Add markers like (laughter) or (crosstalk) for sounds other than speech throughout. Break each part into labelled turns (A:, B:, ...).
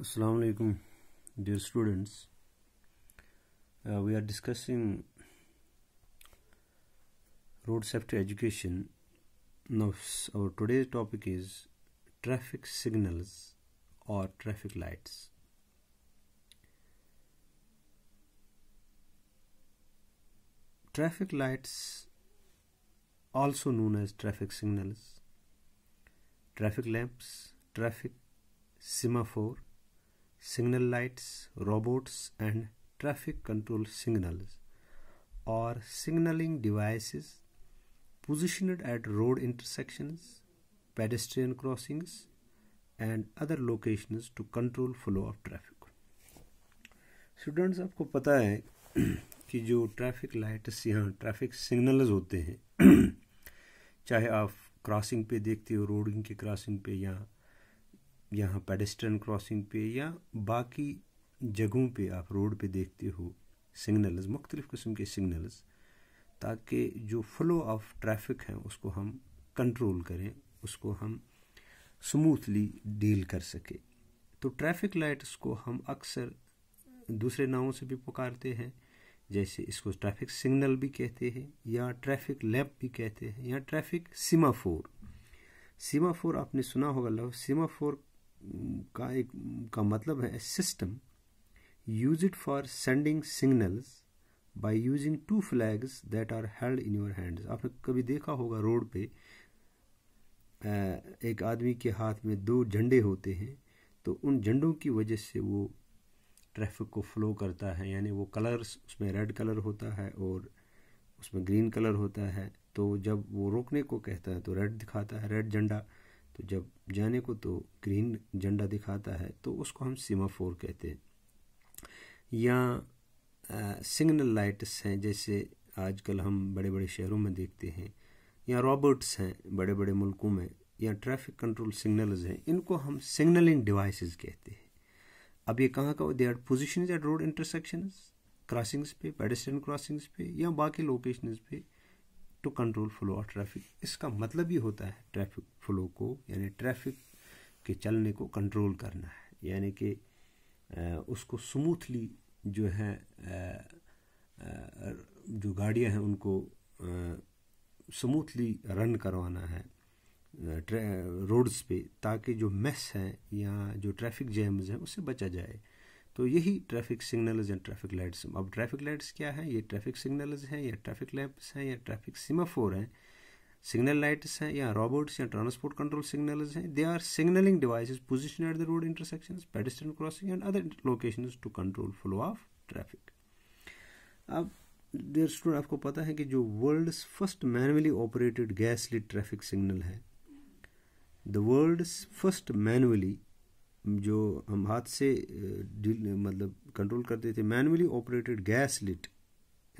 A: Assalamu alaikum dear students uh, we are discussing road safety education now our today's topic is traffic signals or traffic lights traffic lights also known as traffic signals traffic lamps traffic semaphore signal lights robots and traffic control signals और signaling device positioned at road intersections pedestrian crossings and other locations to control flow of traffic students आपको पता है (clears throat) कि जो traffic lights यहाँ traffic signal होते हैं (clears throat) चाहे आप क्रॉसिंग पे देखते हो रोडिंग के क्रॉसिंग पे या यहाँ पेडेस्ट्रन क्रॉसिंग पे या बाकी जगहों पे आप रोड पे देखते हो सिग्नल्स मुख्तलिफ़ किस्म के सिग्नल्स ताकि जो फ्लो ऑफ ट्रैफिक है उसको हम कंट्रोल करें उसको हम स्मूथली डील कर सके तो ट्रैफिक लाइट्स को हम अक्सर दूसरे नामों से भी पुकारते हैं जैसे इसको ट्रैफिक सिग्नल भी कहते हैं या ट्रैफिक लैम्प भी कहते हैं या ट्रैफिक सीमाफोर सीमाफोर आपने सुना होगा लव सीमाफोर का एक का मतलब है system use it for sending signals by using two flags that are held in your hands आपने कभी देखा होगा रोड पे एक आदमी के हाथ में दो झंडे होते हैं तो उन झंडों की वजह से वो ट्रैफिक को फ्लो करता है यानी वो कलर्स उसमें रेड कलर होता है और उसमें ग्रीन कलर होता है तो जब वो रोकने को कहता है तो रेड दिखाता है रेड झंडा तो जब जाने को तो ग्रीन झंडा दिखाता है तो उसको हम सीमाफोर कहते हैं या सिग्नल लाइट्स हैं जैसे आजकल हम बड़े बड़े शहरों में देखते हैं या रॉबर्ट्स हैं बड़े बड़े मुल्कों में या ट्रैफिक कंट्रोल सिग्नल्स हैं इनको हम सिग्नलिंग डिवाइसेस कहते हैं अब ये कहाँ का they are position at road intersection crossings पे पेडेस्ट्रियन क्रॉसिंग्स पे या बाकी लोकेशंस पे to control flow of traffic इसका मतलब ये होता है ट्रैफिक फ्लो को यानी ट्रैफिक के चलने को कंट्रोल करना है यानी कि उसको स्मूथली जो है जो गाड़ियां हैं उनको स्मूथली रन करवाना है रोड्स पे ताकि जो मेस हैं या जो ट्रैफिक जैम्स हैं उससे बचा जाए तो यही traffic signals and traffic lights अब ट्रैफिक लाइट्स क्या है ये ट्रैफिक सिग्नल्स हैं या ट्रैफिक लैम्प्स हैं या ट्रैफिक सीमाफोर हैं सिग्नल लाइट्स हैं या रोबोट्स या ट्रांसपोर्ट कंट्रोल सिग्नल्स हैं they are signalling devices position at the road intersections pedestrian crossing and other locations to control flow of traffic अब देर स्टूडेंट आपको पता है कि जो world first manually operated gas lit traffic signal है the world first manually जो हम हाथ से डील मतलब कंट्रोल करते थे मैनुअली ऑपरेटेड गैस लिट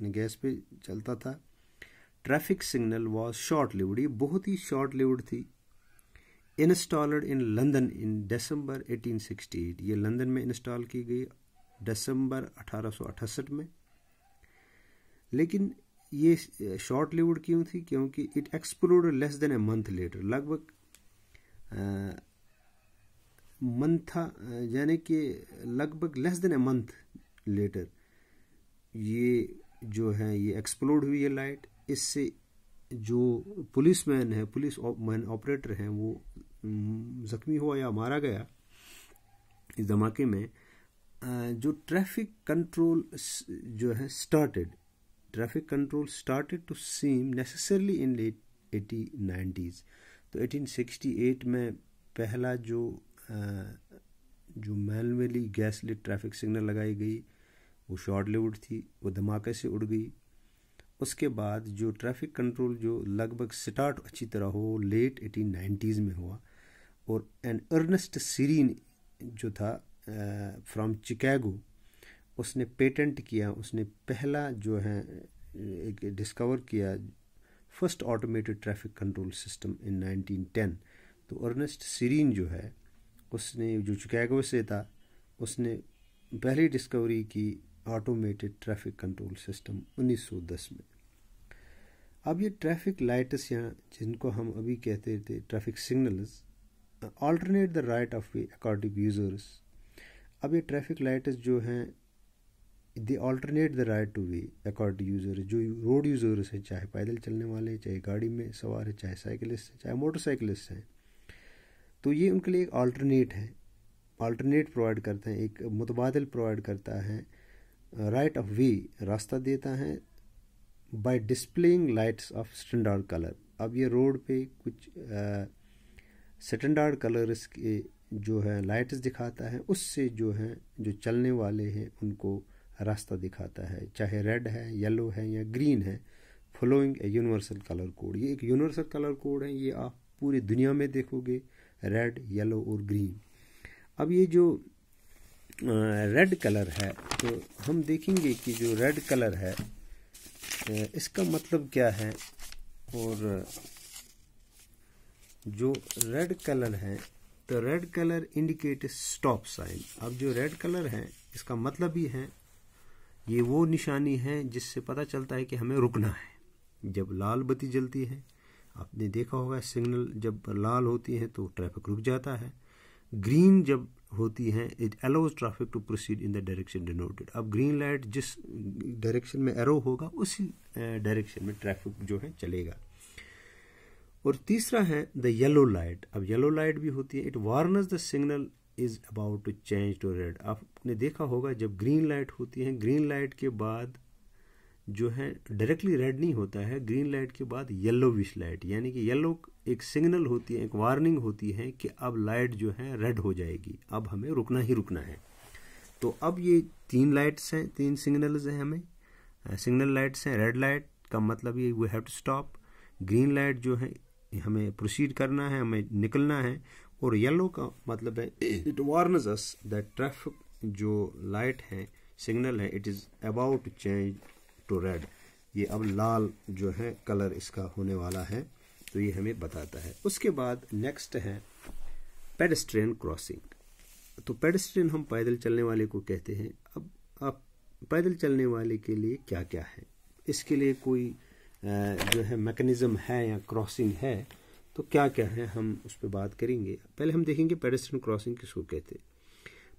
A: यानी गैस पे चलता था traffic signal was short lived ये बहुत ही शॉर्ट लिवड थी installed in London in December 1868 ये लंदन में इंस्टॉल की गई दिसंबर 1868 में लेकिन ये शॉर्ट लिवड क्यों थी क्योंकि it exploded less than a month later लगभग मंथ यानी कि लगभग less than a month later ये जो है ये एक्सप्लोड हुई है लाइट इससे जो पुलिस मैन है पुलिस मैन ऑपरेटर हैं वो हम्म, जख्मी हुआ या मारा गया इस धमाके में जो ट्रैफिक कंट्रोल जो है started traffic control started to seem necessarily in late eighty nineties तो 1868 में पहला जो जो manually gas lit traffic signal लगाई गई वो शॉर्ट लिव्ड थी वो धमाके से उड़ गई उसके बाद जो ट्रैफिक कंट्रोल जो लगभग स्टार्ट अच्छी तरह हो लेट एटीन नाइन्टीज़ में हुआ और एन अर्नेस्ट सीरीन जो था फ्रॉम चिकागो उसने पेटेंट किया उसने पहला जो है एक डिस्कवर किया first automated traffic control system in 1910 तो अर्नेस्ट सीरीन जो है उसने जो चिकैगो से था उसने पहली डिस्कवरी की ऑटोमेटेड ट्रैफिक कंट्रोल सिस्टम 1910 में अब ये ट्रैफिक लाइट्स या जिनको हम अभी कहते थे traffic signals alternate the right of way according users अब ये ट्रैफिक लाइट्स जो हैं they alternate the right to way according user जो रोड यूजर्स हैं चाहे पैदल चलने वाले चाहे गाड़ी में सवार है चाहे साइकिलिस्ट हैं चाहे मोटरसाइकिलिस्ट हैं तो ये उनके लिए एक अल्टरनेट है अल्टरनेट प्रोवाइड करते हैं एक मुतबादल प्रोवाइड करता है राइट ऑफ वे रास्ता देता है by displaying lights of standard colour अब ये रोड पे कुछ स्टैंडर्ड कलर्स के जो है लाइट्स दिखाता है उससे जो है जो चलने वाले हैं उनको रास्ता दिखाता है चाहे रेड है येलो है या ग्रीन है following a universal colour code ये एक यूनिवर्सल कलर कोड है ये आप पूरी दुनिया में देखोगे रेड येलो और ग्रीन अब ये जो रेड कलर है तो हम देखेंगे कि जो रेड कलर है इसका मतलब क्या है और जो रेड कलर है तो red colour indicate stop sign अब जो रेड कलर है इसका मतलब ही है ये वो निशानी है जिससे पता चलता है कि हमें रुकना है जब लाल बत्ती जलती है आपने देखा होगा सिग्नल जब लाल होती है तो ट्रैफिक रुक जाता है ग्रीन जब होती है it allows traffic to proceed in the direction denoted अब ग्रीन लाइट जिस डायरेक्शन में एरो होगा उसी डायरेक्शन में ट्रैफिक जो है चलेगा और तीसरा है द येलो लाइट अब येलो लाइट भी होती है it warns the signal is about to change to red आपने देखा होगा जब ग्रीन लाइट होती है ग्रीन लाइट के बाद जो है डायरेक्टली रेड नहीं होता है ग्रीन लाइट के बाद येलो विश लाइट यानी कि येलो एक सिग्नल होती है एक वार्निंग होती है कि अब लाइट जो है रेड हो जाएगी अब हमें रुकना ही रुकना है तो अब ये तीन लाइट्स हैं तीन सिग्नल्स हैं हमें सिग्नल लाइट्स हैं रेड लाइट का मतलब ये we have to stop green light जो है हमें प्रोसीड करना है हमें निकलना है और येलो का मतलब है it warns us that traffic जो लाइट है सिग्नल है it is about to change to red ये अब लाल जो है कलर इसका होने वाला है तो ये हमें बताता है उसके बाद नेक्स्ट है पेडस्ट्रेन क्रॉसिंग तो पेडस्ट्रेन हम पैदल चलने वाले को कहते हैं अब आप पैदल चलने वाले के लिए क्या क्या है इसके लिए कोई जो है मैकेनिज्म है या क्रॉसिंग है तो क्या क्या है हम उस पर बात करेंगे पहले हम देखेंगे पेडेस्ट्रियन क्रॉसिंग किसको कहते हैं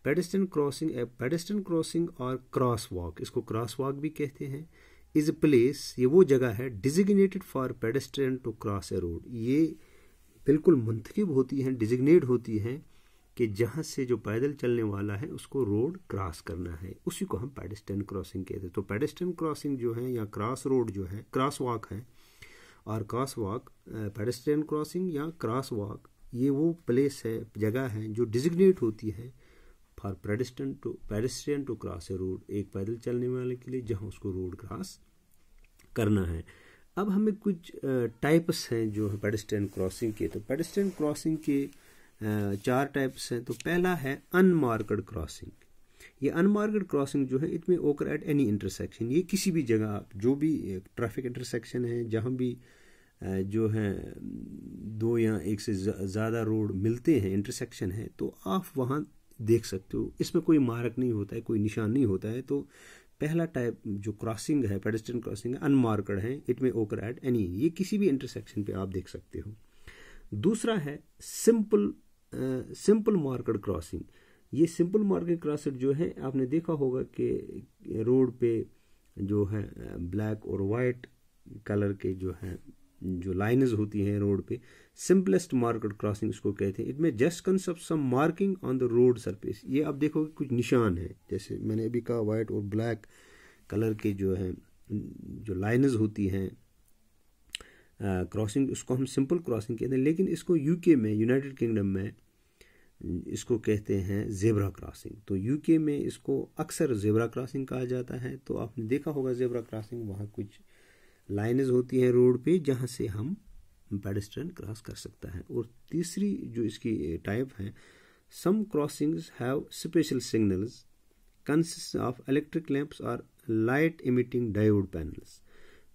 A: pedestrian crossing a pedestrian crossing और क्रॉस वॉक इसको क्रॉस वॉक भी कहते हैं इज ए प्लेस ये वो जगह है designated for pedestrian to cross a road ये बिल्कुल मुंतखब होती हैं डिजिग्नेट होती हैं कि जहाँ से जो पैदल चलने वाला है उसको रोड क्रॉस करना है उसी को हम पेडिस्टन क्रॉसिंग कहते हैं तो पेडिस्टन क्रॉसिंग जो है या क्रॉस रोड जो है क्रॉस वॉक है और क्रॉस वॉक पेडिस्टन क्रॉसिंग या क्रॉस वॉक ये वो प्लेस है जगह है जो डिजिग्नेट होती है for pedestrian to pedestrian to cross a road एक पैदल चलने वाले के लिए जहाँ उसको रोड क्रॉस करना है अब हमें कुछ टाइप्स हैं जो है पेडिस्टन क्रॉसिंग के तो पेडिस्टन क्रॉसिंग के चार टाइप्स हैं तो पहला है अनमार्कड क्रॉसिंग ये अनमार्कड क्रॉसिंग जो है इट में ओकर एट एनी इंटरसेक्शन ये किसी भी जगह आप जो भी ट्रैफिक इंटरसेक्शन है जहाँ भी जो है दो या एक से ज़्यादा रोड मिलते हैं इंटरसेक्शन है तो आप वहाँ देख सकते हो इसमें कोई मार्क नहीं होता है कोई निशान नहीं होता है तो पहला टाइप जो क्रॉसिंग है पेडस्टन क्रॉसिंग है अनमार्कड है इट मे ओकर एट एनी ये किसी भी इंटरसेक्शन पे आप देख सकते हो दूसरा है सिंपल सिंपल मार्कड क्रॉसिंग ये सिंपल मार्कड क्रॉसिंग जो है आपने देखा होगा कि रोड पे जो है ब्लैक और वाइट कलर के जो है जो लाइनज होती हैं रोड पे सिंपलेस्ट मार्केट क्रॉसिंग उसको कहते हैं इट में just concept some marking on the road surface ये आप देखोगे कुछ निशान है जैसे मैंने अभी कहा वाइट और ब्लैक कलर के जो है जो लाइनज होती हैं क्रॉसिंग उसको हम सिंपल क्रॉसिंग कहते हैं लेकिन इसको यूके में यूनाइटेड किंगडम में इसको कहते हैं जेबरा क्रॉसिंग तो यूके में इसको अक्सर जेबरा क्रॉसिंग कहा जाता है तो आपने देखा होगा जेबरा क्रॉसिंग वहाँ कुछ लाइनेज होती हैं रोड पे जहाँ से हम पेडेस्ट्रियन क्रॉस कर सकता है और तीसरी जो इसकी टाइप है some crossings have special signals consist of electric lamps और लाइट इमिटिंग डायोड पैनल्स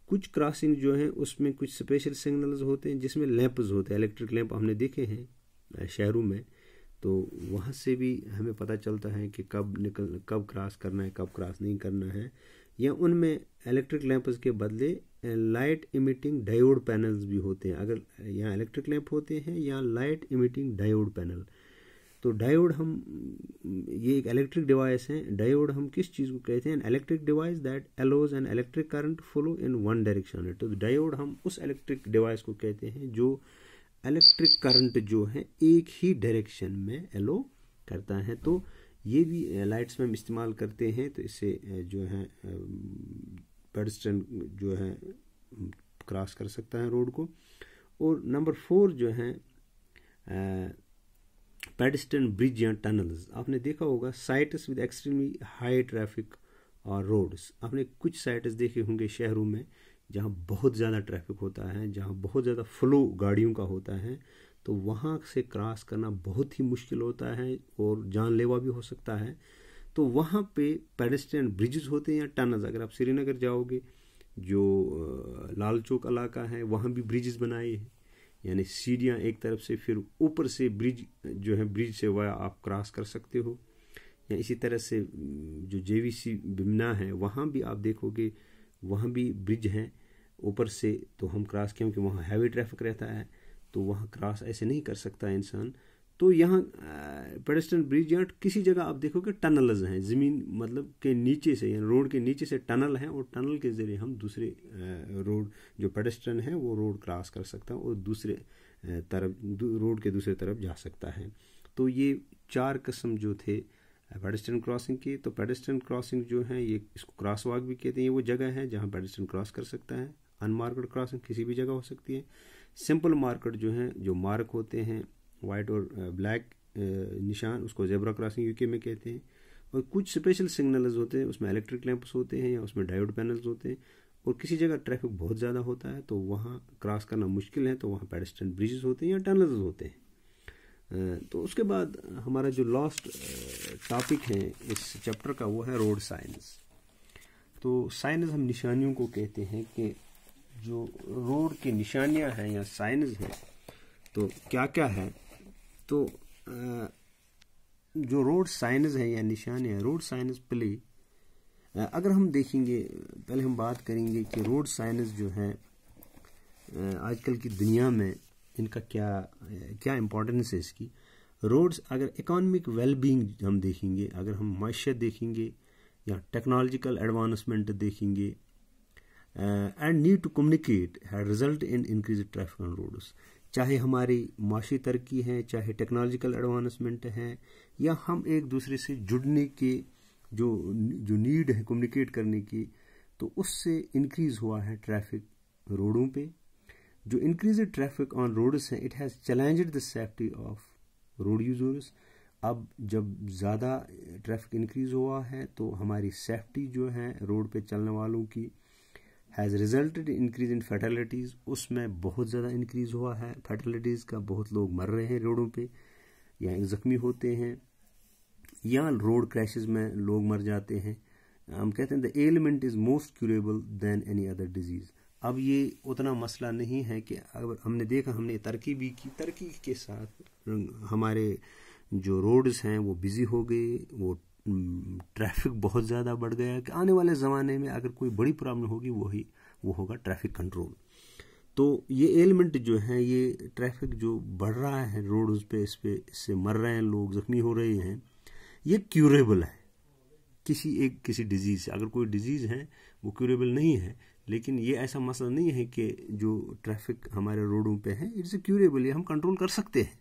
A: कुछ क्रॉसिंग जो हैं उसमें कुछ स्पेशल सिग्नल्स होते हैं जिसमें लैंप्स होते हैं इलेक्ट्रिक लैंप हमने देखे हैं शहरों में तो वहाँ से भी हमें पता चलता है कि कब निकल कब क्रॉस करना है कब क्रॉस नहीं करना है या उनमें इलेक्ट्रिक लैंप्स के बदले लाइट इमिटिंग डायोड पैनल्स भी होते हैं अगर यहाँ इलेक्ट्रिक लैंप होते हैं या लाइट इमिटिंग डायोड पैनल तो डायोड हम ये एक इलेक्ट्रिक डिवाइस है डायोड हम किस चीज़ को कहते हैं electric device that allows an electric current flow in one direction तो डायोड हम उस इलेक्ट्रिक डिवाइस को कहते हैं जो इलेक्ट्रिक करंट जो है एक ही डायरेक्शन में एलो करता है तो ये भी लाइट्स में हम इस्तेमाल करते हैं तो इससे जो है पेडस्टन जो है क्रॉस कर सकता है रोड को और नंबर फोर जो है पेडस्टन ब्रिज या टनल्स आपने देखा होगा sites with extremely high traffic और रोड्स आपने कुछ साइट्स देखे होंगे शहरों में जहाँ बहुत ज़्यादा ट्रैफिक होता है जहाँ बहुत ज़्यादा फ्लो गाड़ियों का होता है तो वहाँ से क्रॉस करना बहुत ही मुश्किल होता है और जानलेवा भी हो सकता है तो वहाँ पे पेडेस्ट्रियन ब्रिजेस होते हैं या टनल्स अगर आप श्रीनगर जाओगे जो लाल चौक इलाका है वहाँ भी ब्रिजेस बनाए हैं यानी सीढ़ियाँ एक तरफ से फिर ऊपर से ब्रिज जो है ब्रिज से वह आप क्रॉस कर सकते हो या इसी तरह से जो सी बिमना है वहाँ भी आप देखोगे वहाँ भी ब्रिज हैं ऊपर से तो हम क्रॉस क्योंकि वहाँ हैवी ट्रैफिक रहता है तो वहाँ क्रॉस ऐसे नहीं कर सकता इंसान तो यहाँ पेडेस्टन ब्रिज या किसी जगह आप देखोगे टनल्स हैं ज़मीन मतलब के नीचे से यानी रोड के नीचे से टनल हैं और टनल के ज़रिए हम दूसरे रोड जो पेडेस्टन है वो रोड क्रॉस कर सकता है और दूसरे तरफ रोड के दूसरे तरफ जा सकता है तो ये चार कस्म जो थे पेडेस्टन क्रॉसिंग की तो पेडेस्टन क्रॉसिंग जो है ये इसको क्रॉस वॉक भी कहते हैं ये वो जगह है जहाँ पेडेस्टन क्रॉस कर सकता है अनमार्कड क्रॉसिंग किसी भी जगह हो सकती है सिंपल मार्कर जो हैं जो मार्क होते हैं वाइट और ब्लैक निशान उसको जेबरा क्रॉसिंग यूके में कहते हैं और कुछ स्पेशल सिग्नल्स होते हैं उसमें इलेक्ट्रिक लैंप्स होते हैं या उसमें डायोड पैनल्स होते हैं और किसी जगह ट्रैफिक बहुत ज़्यादा होता है तो वहाँ क्रॉस करना मुश्किल है तो वहाँ पेडस्टन ब्रिजेस होते हैं या टनल्स होते हैं तो उसके बाद हमारा जो लास्ट टॉपिक है इस चैप्टर का वो है रोड साइंस तो साइंस हम निशानियों को कहते हैं कि जो रोड की निशानियां हैं या साइंस हैं तो क्या क्या है तो जो रोड साइंस हैं या निशानियां हैं रोड साइंस प्ले अगर हम देखेंगे पहले हम बात करेंगे कि रोड साइंस जो हैं आजकल की दुनिया में इनका क्या क्या इम्पोर्टेंस है इसकी रोड्स अगर इकोनॉमिक वेलबींग हम देखेंगे अगर हम मैशत देखेंगे या टेक्नोलॉजिकल एडवांसमेंट देखेंगे uh, and need to communicate had result in increased traffic on roads चाहे हमारी माशी तरक्की है चाहे टेक्नोलॉजिकल एडवांसमेंट है या हम एक दूसरे से जुड़ने के जो जो नीड है कम्युनिकेट करने की तो उससे इंक्रीज हुआ है ट्रैफिक रोडों पे जो इंक्रीज ट्रैफिक ऑन रोड्स हैं it has challenged the safety of road users अब जब ज़्यादा ट्रैफिक इंक्रीज हुआ है तो हमारी सेफ्टी जो है रोड पे चलने वालों की has resulted increase in fatalities उसमें बहुत ज़्यादा इंक्रीज़ हुआ है फर्टिलिटीज़ का बहुत लोग मर रहे हैं रोडों पे या ज़ख्मी होते हैं या रोड क्रैशेज में लोग मर जाते हैं हम कहते हैं the ailment is most curable than any other disease अब ये उतना मसला नहीं है कि अगर हमने देखा हमने तरक्की भी की तरक्की के साथ हमारे जो रोड्स हैं वो बिज़ी हो गए वो ट्रैफिक हम्म, बहुत ज़्यादा बढ़ गया है कि आने वाले ज़माने में अगर कोई बड़ी प्रॉब्लम होगी वही वो होगा ट्रैफिक कंट्रोल तो ये एलिमेंट जो है ये ट्रैफिक जो बढ़ रहा है रोड्स पे इस पे इससे मर रहे हैं लोग ज़ख्मी हो रहे हैं ये क्यूरेबल है किसी एक किसी डिजीज़ से अगर कोई डिजीज़ है वो क्यूरेबल नहीं है लेकिन ये ऐसा मसला नहीं है कि जो ट्रैफिक हमारे रोडों पे है इट्स क्यूरेबल ये हम कंट्रोल कर सकते हैं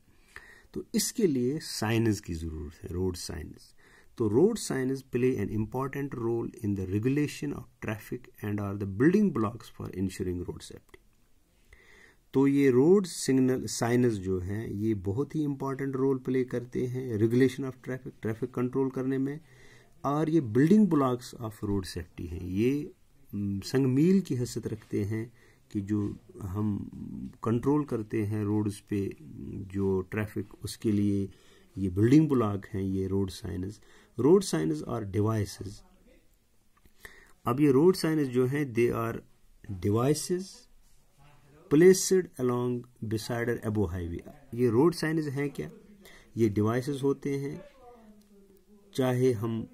A: तो इसके लिए साइनस की ज़रूरत है रोड साइनस तो road signage play an important role in the regulation of traffic and are the building blocks for ensuring road safety तो ये रोड सिग्नल साइनस जो हैं ये बहुत ही इम्पॉर्टेंट रोल प्ले करते हैं regulation of traffic traffic control करने में और ये building blocks of road safety हैं ये संगमील की हैसियत रखते हैं कि जो हम कंट्रोल करते हैं रोड्स पे जो ट्रैफिक उसके लिए ये बिल्डिंग ब्लॉक हैं ये road signage road signage are devices अब ये रोड साइनज जो हैं they are devices placed along beside or above highway ये रोड साइनज हैं क्या ये डिवाइसेस होते हैं चाहे हम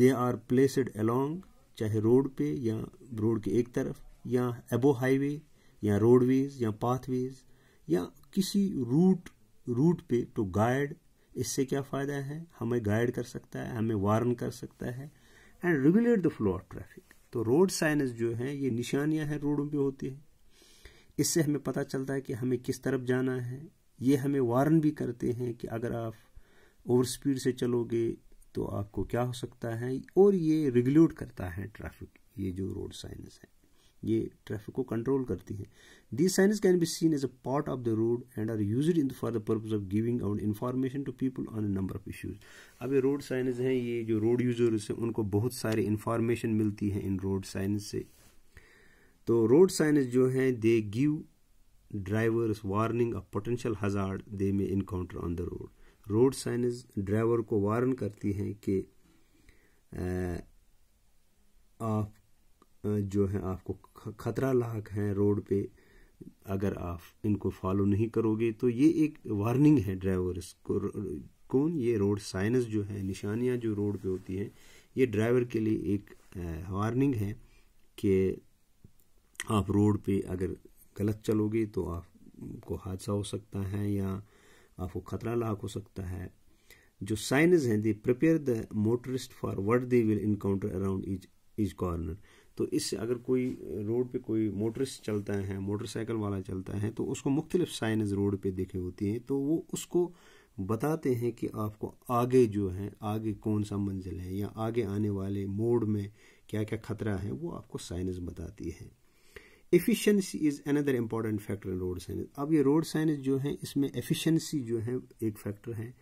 A: दे आर प्लेसड अलोंग चाहे रोड पे या रोड के एक तरफ या एबो हाईवे या रोडवेज या पाथवेज या किसी रूट रूट पे टू गाइड इससे क्या फ़ायदा है हमें गाइड कर सकता है हमें वार्न कर सकता है and regulate the flow of traffic तो रोड साइनस जो हैं ये निशानियां हैं रोडों पे होती हैं इससे हमें पता चलता है कि हमें किस तरफ जाना है ये हमें वार्न भी करते हैं कि अगर आप ओवर स्पीड से चलोगे तो आपको क्या हो सकता है और ये रेगुलेट करता है ट्रैफिक ये जो रोड साइनस है ये ट्रैफिक को कंट्रोल करती हैं these signs can be seen as a part of the road and are used in for the purpose of giving out information to people on number of issues अब ये road science हैं ये जो road users हैं उनको बहुत सारे information मिलती है इन रोड साइंस से तो रोड साइंस जो हैं they give drivers warning of potential hazard they may encounter on the road road signs driver को वार्न करती हैं कि ऑफ uh, जो है आपको खतरा लाक हैं रोड पे अगर आप इनको फॉलो नहीं करोगे तो ये एक वार्निंग है ड्राइवर्स को कौन ये रोड साइनस जो है निशानियाँ जो रोड पे होती हैं ये ड्राइवर के लिए एक वार्निंग है कि आप रोड पे अगर गलत चलोगे तो आपको हादसा हो सकता है या आपको खतरा लाक हो सकता है जो साइनज़ हैं they prepare the motorist for what they will encounter around is is corner तो इससे अगर कोई रोड पे कोई मोटर्स चलता है मोटरसाइकिल वाला चलता है तो उसको मुख्तलिफ साइनज रोड पे दिखे होती हैं तो वो उसको बताते हैं कि आपको आगे जो है आगे कौन सा मंजिल है या आगे आने वाले मोड में क्या क्या खतरा है वो आपको साइनज बताती है efficiency is another important factor in road signage अब ये रोड साइनज जो है इसमें एफिशिएंसी जो है एक फैक्टर है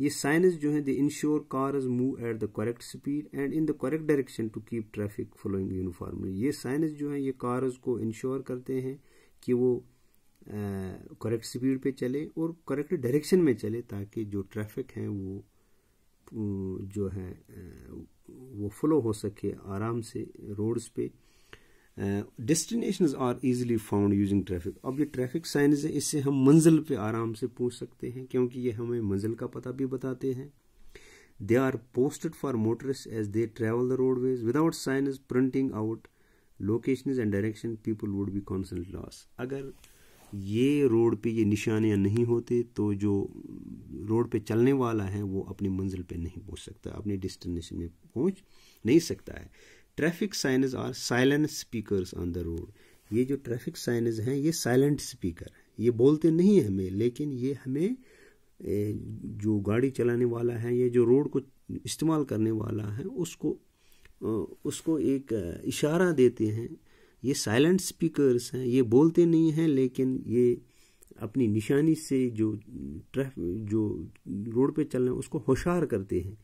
A: ये साइनस जो है they ensure cars move at the correct speed and in the correct direction to keep traffic following uniformly ये साइनस जो है ये कार्स को इंश्योर करते हैं कि वो करेक्ट uh, स्पीड पे चले और करेक्ट डायरेक्शन में चले ताकि जो ट्रैफिक है वो जो है वो फ्लो हो सके आराम से रोड्स पे destination uh, are are found using traffic अब ये ट्रैफिक साइंस है इससे हम मंजिल पे आराम से पूछ सकते हैं क्योंकि ये हमें मंजिल का पता भी बताते हैं they are posted for motors as they travel the roadways without signs printing out location and direction people would be constant lost अगर ये रोड पे ये निशानियाँ नहीं होते तो जो रोड पे चलने वाला है वो अपनी मंजिल पे नहीं पहुंच सकता अपनी डेस्टिनेशन में पहुंच नहीं सकता है traffic signage are silent speakers on the road ये जो ट्रैफिक साइनज हैं ये साइलेंट स्पीकर हैं ये बोलते नहीं हमें लेकिन ये हमें जो गाड़ी चलाने वाला है या जो रोड को इस्तेमाल करने वाला है उसको उसको एक इशारा देते हैं ये साइलेंट स्पीकर्स हैं ये बोलते नहीं हैं लेकिन ये अपनी निशानी से जो ट्रैफ जो रोड पे चल रहे हैं उसको होशार करते हैं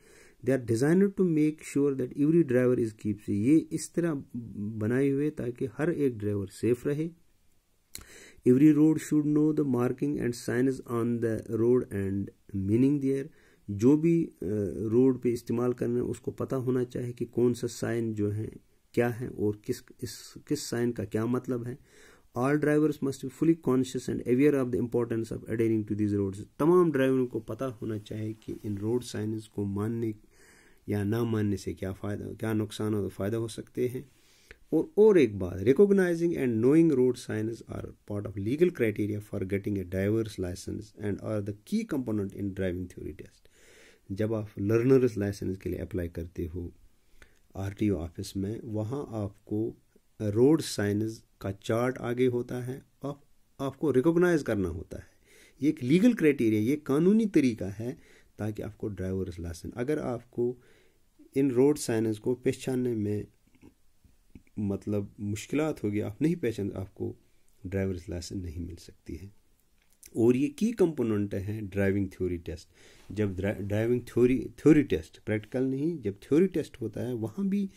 A: they are designed to make sure that every driver is keeps ये इस तरह बनाए हुए ताकि हर एक ड्राइवर सेफ रहे every road should know the marking and signage on the road and meaning their जो भी रोड पे इस्तेमाल करना है उसको पता होना चाहिए कि कौन सा साइन जो है क्या है और किस इस किस साइन का क्या मतलब है all drivers must be fully conscious and aware of the importance of adhering to these roads तमाम ड्राइवरों को पता होना चाहिए कि इन रोड साइनज को मानने या ना मानने से क्या फ़ायदा क्या नुकसान और फ़ायदा हो सकते हैं और और एक बात recognising and knowing road signs are part of legal criteria for getting a driver's licence and are the key component in driving theory test जब आप लर्नर्स लाइसेंस के लिए अप्लाई करते हो आर ऑफिस में वहाँ आपको रोड साइंस का चार्ट आगे होता है आप, आपको रिकोगनाइज करना होता है ये एक लीगल क्राइटेरिया ये कानूनी तरीका है ताकि आपको ड्राइवर्स लाइसेंस अगर आपको इन रोड साइनस को पहचानने में मतलब मुश्किल होगी आप नहीं पहचान आपको ड्राइवर लाइसेंस नहीं मिल सकती है और ये की कंपोनेंट हैं ड्राइविंग थ्योरी टेस्ट जब driving theory theory test practical नहीं जब थ्योरी टेस्ट होता है वहाँ भी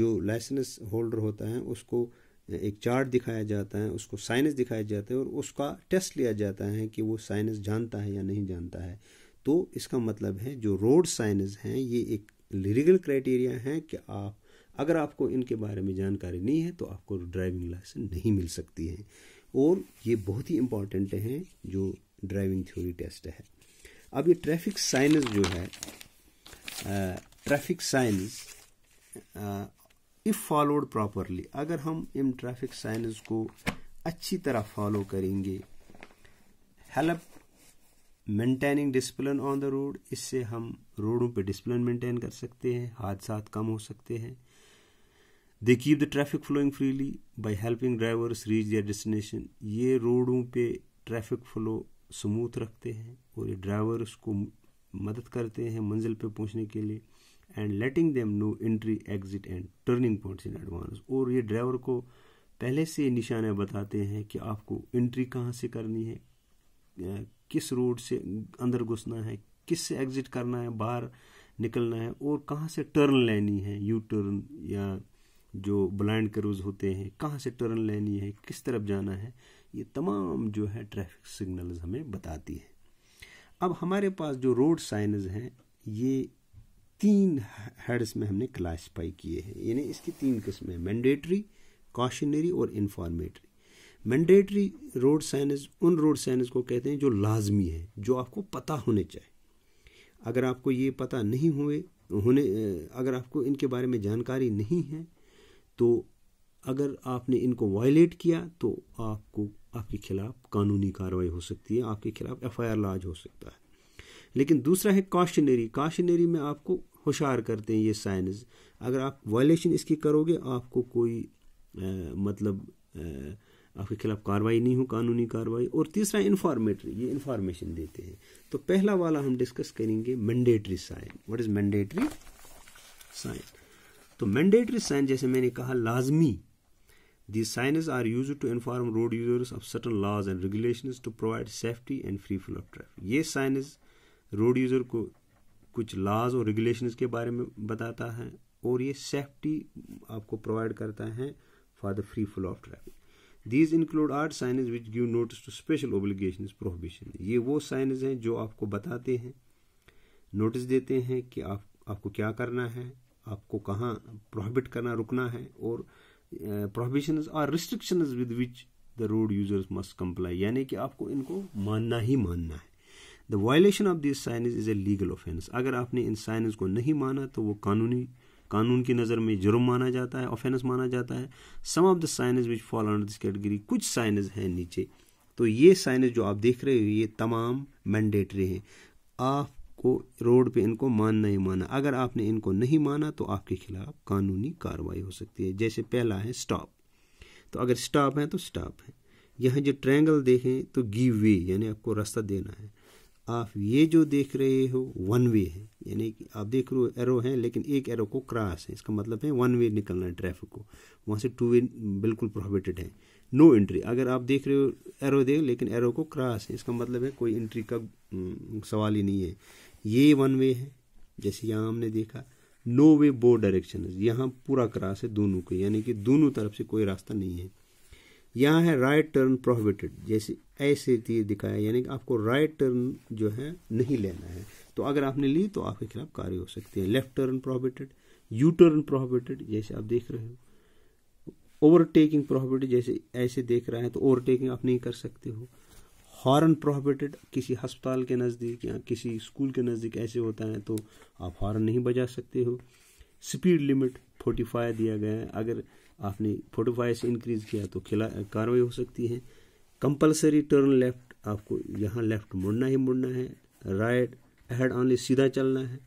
A: जो लाइसेंस होल्डर होता है उसको एक चार्ट दिखाया जाता है उसको साइनस दिखाया जाता है और उसका टेस्ट लिया जाता है कि वो साइनस जानता है या नहीं जानता है तो इसका मतलब है जो रोड साइनस हैं ये एक लीगल क्राइटेरिया हैं कि आप अगर आपको इनके बारे में जानकारी नहीं है तो आपको ड्राइविंग लाइसेंस नहीं मिल सकती है और ये बहुत ही इम्पॉर्टेंट हैं जो ड्राइविंग थ्योरी टेस्ट है अब ये ट्रैफिक साइनस जो है traffic signs if followed properly अगर हम इन ट्रैफिक साइनस को अच्छी तरह फॉलो करेंगे help maintaining discipline on the road इससे हम रोडों पे डिसिप्लिन मेंटेन कर सकते हैं हादसा कम हो सकते हैं they keep the traffic flowing freely by helping drivers reach their destination ये रोडों पे ट्रैफिक फ्लो स्मूथ रखते हैं और ये ड्राइवर्स को मदद करते हैं मंजिल पे पहुंचने के लिए and letting them know entry exit and turning points in advance और ये ड्राइवर को पहले से निशाना बताते हैं कि आपको एंट्री कहाँ से करनी है किस रोड से अंदर घुसना है किस से एग्जिट करना है बाहर निकलना है और कहाँ से टर्न लेनी है यू टर्न या जो ब्लाइंड करूज होते हैं कहाँ से टर्न लेनी है किस तरफ जाना है ये तमाम जो है ट्रैफिक सिग्नल्स हमें बताती है अब हमारे पास जो रोड साइनज हैं ये तीन हेड्स में हमने क्लासीफाई किए हैं यानी इसकी तीन किस्में मैंडेटरी कॉशनरी और इन्फॉर्मेटरी मैंडेटरी रोड साइनज उन रोड साइनज को कहते हैं जो लाजमी है जो आपको पता होने चाहिए अगर आपको ये पता नहीं हुए होने अगर आपको इनके बारे में जानकारी नहीं है तो अगर आपने इनको वायलेट किया तो आपको आपके खिलाफ कानूनी कार्रवाई हो सकती है आपके खिलाफ एफ आई लाज हो सकता है लेकिन दूसरा है काशनरी काशनरी में आपको होशार करते हैं ये साइंस अगर आप वायलेशन इसकी करोगे आपको कोई आ, मतलब आ, आपके खिलाफ कार्रवाई नहीं हो कानूनी कार्रवाई और तीसरा इन्फॉर्मेटरी ये इन्फॉर्मेशन देते हैं तो पहला वाला हम डिस्कस करेंगे mandatory sign what is mandatory sign तो मैंडेटरी साइन जैसे मैंने कहा लाजमी the signs are used to inform road users of certain laws and regulation to provide safety and free flow of traffic ये साइनज़ रोड यूजर को कुछ laws और regulation के बारे में बताता है और ये सेफ्टी आपको प्रोवाइड करता है for the free flow of traffic these include are signage which give notice to special obligation prohibition ये वो साइंस हैं जो आपको बताते हैं नोटिस देते हैं कि आप आपको क्या करना है आपको कहाँ प्रोहिबिट करना रुकना है और prohibition or restriction with which the road users must comply यानी कि आपको इनको मानना ही मानना है the violation of this signage is a legal offence अगर आपने इन साइनज को नहीं माना तो वो कानूनी कानून की नज़र में जुर्म माना जाता है ऑफेंस माना जाता है some of the signage which fall under this category कुछ साइनज हैं नीचे तो ये साइनज जो आप देख रहे हो ये तमाम मैंडेटरी हैं आपको रोड पे इनको मानना ही माना अगर आपने इनको नहीं माना तो आपके खिलाफ कानूनी कार्रवाई हो सकती है जैसे पहला है स्टॉप तो अगर स्टॉप है तो स्टॉप है यहाँ जो ट्रैंगल देखें तो गिव वे यानी आपको रास्ता देना है आप ये जो देख रहे हो वन वे है यानी कि आप देख रहे हो एरो है लेकिन एक एरो को क्रॉस है इसका मतलब है वन वे निकलना है ट्रैफिक को वहाँ से टू वे बिल्कुल प्रोहिबिटेड है नो एंट्री अगर आप देख रहे हो एरो देख लेकिन एरो को क्रॉस है इसका मतलब है कोई एंट्री का सवाल ही नहीं है ये वन वे है जैसे यहाँ हमने देखा नो वे बो डायरेक्शन यहाँ पूरा क्रॉस है दोनों को यानी कि दोनों तरफ से कोई रास्ता नहीं है यहाँ है राइट टर्न प्रोहिबिटेड जैसे ऐसे ये दिखाया यानी कि आपको राइट टर्न जो है नहीं लेना है तो अगर आपने ली तो आपके खिलाफ कार्य हो सकती है left turn prohibited U turn prohibited जैसे आप देख रहे हो ओवरटेकिंग प्रोहिबिटेड जैसे ऐसे देख रहा है तो ओवरटेकिंग आप नहीं कर सकते हो हॉर्न प्रोहिबिटेड किसी हस्पताल के नज़दीक या किसी स्कूल के नज़दीक ऐसे होता है तो आप हॉर्न नहीं बजा सकते हो स्पीड लिमिट फोर्टी दिया गया है अगर आपने फोटो फाइव से इंक्रीज किया तो खिला कार्रवाई हो सकती है कंपलसरी टर्न लेफ्ट आपको यहाँ लेफ्ट मुड़ना ही मुड़ना है राइट एहड ऑनली सीधा चलना है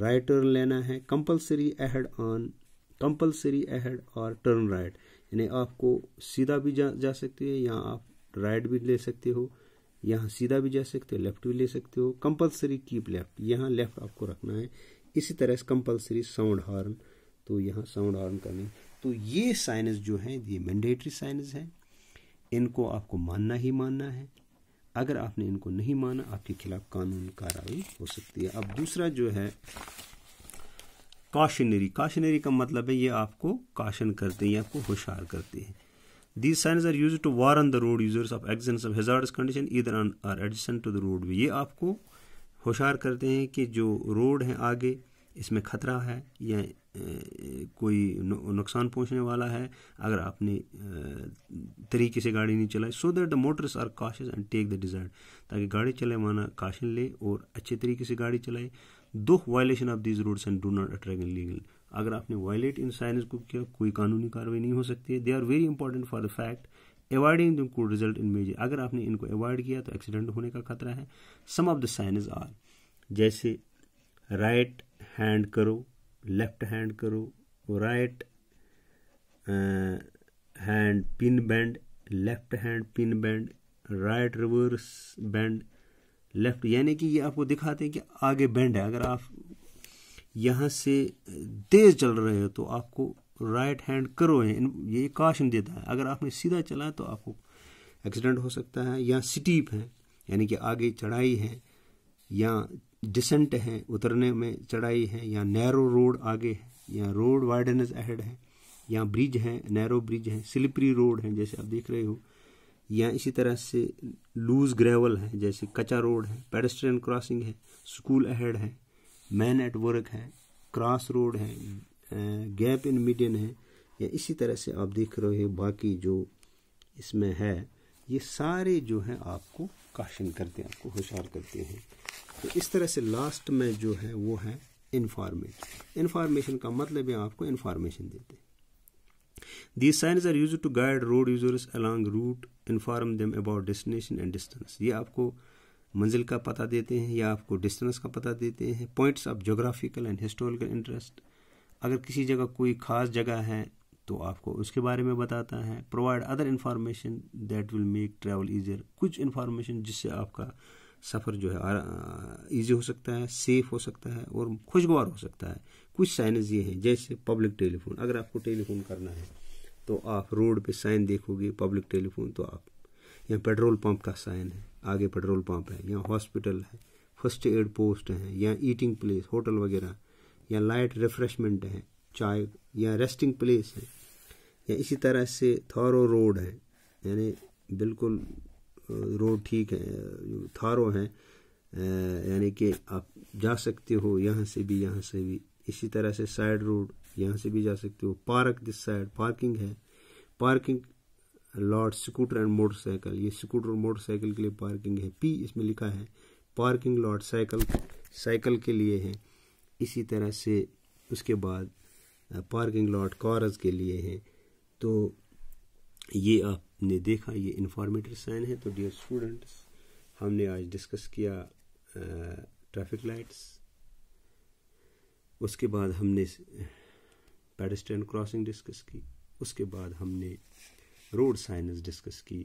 A: राइट uh, टर्न लेना है compulsory ahead on compulsory ahead और टर्न राइट यानी आपको सीधा भी जा जा सकते हो यहाँ आप राइट भी ले सकते हो यहाँ सीधा भी जा सकते हो लेफ्ट भी ले सकते हो कंपलसरी कीप लेफ्ट यहाँ लेफ्ट आपको रखना है इसी तरह से कंपलसरी साउंड हॉर्न तो यहाँ साउंड हॉर्न करने तो ये साइनस जो हैं ये मैंडेटरी साइनस हैं इनको आपको मानना ही मानना है अगर आपने इनको नहीं माना आपके खिलाफ कानून कार्रवाई हो सकती है अब दूसरा जो है काशनरी काशनरी का मतलब है ये आपको काशन करते हैं आपको होशियार करते हैं these signs are used to warn the road users of of of hazardous condition either on or adjacent to the roadway. ये आपको होशियार करते हैं कि जो रोड हैं आगे इसमें खतरा है या कोई नुकसान पहुंचने वाला है अगर आपने तरीके से गाड़ी नहीं चलाई so that the motors are cautious and take the desire ताकि गाड़ी चलाए माना काशन ले और अच्छे तरीके से गाड़ी चलाए दो violation of these rules and do not attract legal अगर आपने वायलेट इन साइनस को किया कोई कानूनी कार्रवाई नहीं हो सकती है they are very important for the fact avoiding them could result in major अगर आपने इनको अवॉइड किया तो एक्सीडेंट होने का खतरा है some of the signs are जैसे राइट हैंड करो लेफ्ट हैंड करो right hand pin bend left hand pin bend right reverse bend left यानी कि ये आपको दिखाते हैं कि आगे बैंड है अगर आप यहाँ से तेज चल रहे हो तो आपको राइट हैंड करो ये काशन देता है अगर आपने सीधा चला तो आपको एक्सीडेंट हो सकता है या स्टीप है यानी कि आगे चढ़ाई है या डिसेंट है उतरने में चढ़ाई है या नैरो रोड आगे है या रोड वाइडनेस अहेड है या ब्रिज है नैरो ब्रिज है स्लिपरी रोड है जैसे आप देख रहे हो या इसी तरह से लूज ग्रेवल है जैसे कच्चा रोड है पेडेस्ट्रियन क्रॉसिंग है स्कूल अहेड है मैन एट वर्क है क्रॉस रोड है गैप इन मीडियन है या इसी तरह से आप देख रहे हो बाकी जो इसमें है ये सारे जो हैं आपको काशन करते हैं आपको होशियार करते हैं तो इस तरह से लास्ट में जो है वो है इंफॉर्मेशन इंफॉर्मेशन का मतलब है आपको इन्फॉर्मेशन देते these signs are used to guide road users along route inform them about destination and distance ये आपको मंजिल का पता देते हैं या आपको डिस्टेंस का पता देते हैं points of geographical and historical interest अगर किसी जगह कोई ख़ास जगह है तो आपको उसके बारे में बताता है provide other information that will make travel easier कुछ इंफॉर्मेशन जिससे आपका सफ़र जो है ईजी हो सकता है सेफ़ हो सकता है और खुशगवार हो सकता है कुछ साइनज ये हैं जैसे पब्लिक टेलीफोन अगर आपको टेलीफोन करना है तो आप रोड पे साइन देखोगे पब्लिक टेलीफोन तो आप यहाँ पेट्रोल पंप का साइन है आगे पेट्रोल पंप है यहाँ हॉस्पिटल है फर्स्ट एड पोस्ट है या ईटिंग प्लेस होटल वगैरह या लाइट रिफ्रेशमेंट है चाय या रेस्टिंग प्लेस है या इसी तरह से थॉरो रोड है यानी बिल्कुल रोड ठीक है थारो हैं यानी कि आप जा सकते हो यहाँ से भी यहाँ से भी इसी तरह से साइड रोड यहाँ से भी जा सकते हो पार्क दिस साइड पार्किंग है parking lot scooter and motorcycle ये स्कूटर और मोटरसाइकिल के लिए पार्किंग है पी इसमें लिखा है पार्किंग लॉट साइकिल साइकिल के लिए है इसी तरह से उसके बाद पार्किंग लॉट कार्स के लिए है तो ये आप ने देखा ये इन्फॉर्मेटिव साइन है तो डियर स्टूडेंट्स हमने आज डिस्कस किया ट्रैफिक लाइट्स उसके बाद हमने पेडेस्ट्रियन क्रॉसिंग डिस्कस की उसके बाद हमने रोड साइनस डिस्कस की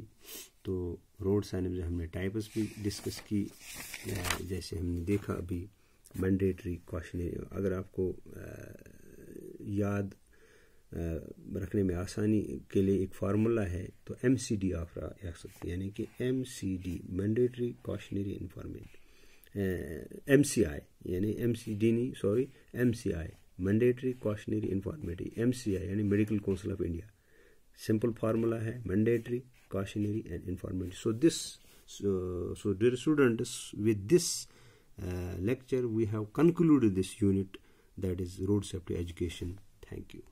A: तो रोड साइनस में हमने टाइप्स भी डिस्कस की जैसे हमने देखा अभी मैंडेटरी क्वेश्चन अगर आपको याद रखने में आसानी के लिए एक फार्मूला है तो एम सी डी ऑफ रख सकते हैं यानी कि M C D mandatory cautionary informative M C I यानी एम सी डी नहीं sorry M C I mandatory cautionary informatory M C I यानी medical council of India simple formula है mandatory cautionary and informative so this so dear student with this lecture we have concluded this unit that is road safety education thank you